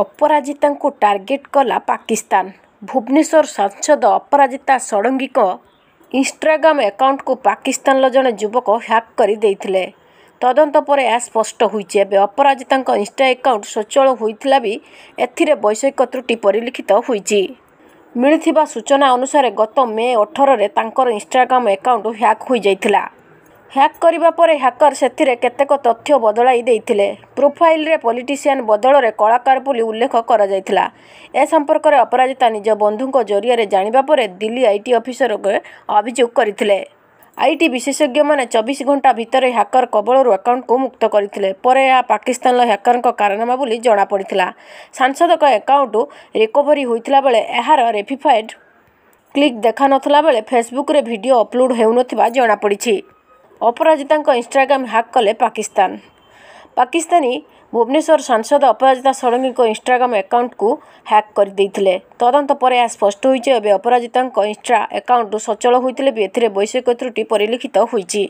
ଅପରାଜିତାଙ୍କୁ target କଲା ପାକିସ୍ତାନ ଭୁବନେଶ୍ୱର ସାଂସଦ ଅପରାଜିତା ଷଡ଼ଙ୍ଗୀଙ୍କ ଇନଷ୍ଟାଗ୍ରାମ୍ ଆକାଉଣ୍ଟକୁ ପାକିସ୍ତାନର ଜଣେ ଯୁବକ ହ୍ୟାକ୍ କରିଦେଇଥିଲେ ତଦନ୍ତ ପରେ ଏହା ସ୍ପଷ୍ଟ ହୋଇଛି ଏବେ ଅପରାଜିତାଙ୍କ ଇନଷ୍ଟା ଆକାଉଣ୍ଟ ସ୍ୱଚଳ ହୋଇଥିଲା ବି ଏଥିରେ ବୈଷୟିକ ତ୍ରୁଟି ପରିଲିଖିତ ହୋଇଛି ମିଳିଥିବା ସୂଚନା ଅନୁସାରେ ଗତ ମେ ଅଠରରେ ତାଙ୍କର ଇନଷ୍ଟାଗ୍ରାମ୍ ଆକାଉଣ୍ଟ ହ୍ୟାକ୍ ହୋଇଯାଇଥିଲା ହ୍ୟାକ୍ କରିବା ପରେ ହ୍ୟାକର ସେଥିରେ କେତେକ ତଥ୍ୟ ବଦଳାଇ ଦେଇଥିଲେ ପ୍ରୋଫାଇଲ୍ରେ ପଲିଟିସିଆନ୍ ବଦଳରେ କଳାକାର ବୋଲି ଉଲ୍ଲେଖ କରାଯାଇଥିଲା ଏ ସମ୍ପର୍କରେ ଅପରାଜିତା ନିଜ ବନ୍ଧୁଙ୍କ ଜରିଆରେ ଜାଣିବା ପରେ ଦିଲ୍ଲୀ ଆଇଟି ଅଫିସର ଅଭିଯୋଗ କରିଥିଲେ ଆଇଟି ବିଶେଷଜ୍ଞମାନେ ଚବିଶ ଘଣ୍ଟା ଭିତରେ ହ୍ୟାକର କବଳରୁ ଆକାଉଣ୍ଟକୁ ମୁକ୍ତ କରିଥିଲେ ପରେ ଏହା ପାକିସ୍ତାନର ହ୍ୟାକରଙ୍କ କାରନାମା ବୋଲି ଜଣାପଡ଼ିଥିଲା ସାଂସଦଙ୍କ ଆକାଉଣ୍ଟ ରିକଭରି ହୋଇଥିଲା ବେଳେ ଏହାର ରେଫିଫାଏଡ଼୍ କ୍ଲିକ୍ ଦେଖାନଥିଲା ବେଳେ ଫେସବୁକ୍ରେ ଭିଡ଼ିଓ ଅପଲୋଡ଼୍ ହେଉନଥିବା ଜଣାପଡ଼ିଛି ଅପରାଜିତାଙ୍କ ଇନଷ୍ଟାଗ୍ରାମ୍ ହ୍ୟାକ୍ କଲେ ପାକିସ୍ତାନ ପାକିସ୍ତାନୀ ଭୁବନେଶ୍ୱର ସାଂସଦ ଅପରାଜିତା ଷଡ଼ଙ୍ଗୀଙ୍କ ଇନଷ୍ଟାଗ୍ରାମ ଆକାଉଣ୍ଟକୁ ହ୍ୟାକ୍ କରିଦେଇଥିଲେ ତଦନ୍ତ ପରେ ଏହା ସ୍ପଷ୍ଟ ହୋଇଛି ଏବେ ଅପରାଜିତାଙ୍କ ଇନଷ୍ଟା ଆକାଉଣ୍ଟ ସଚଳ ହୋଇଥିଲେ ବି ଏଥିରେ ବୈଷୟିକ ତ୍ରୁଟି ପରିଲକ୍ଷିତ ହୋଇଛି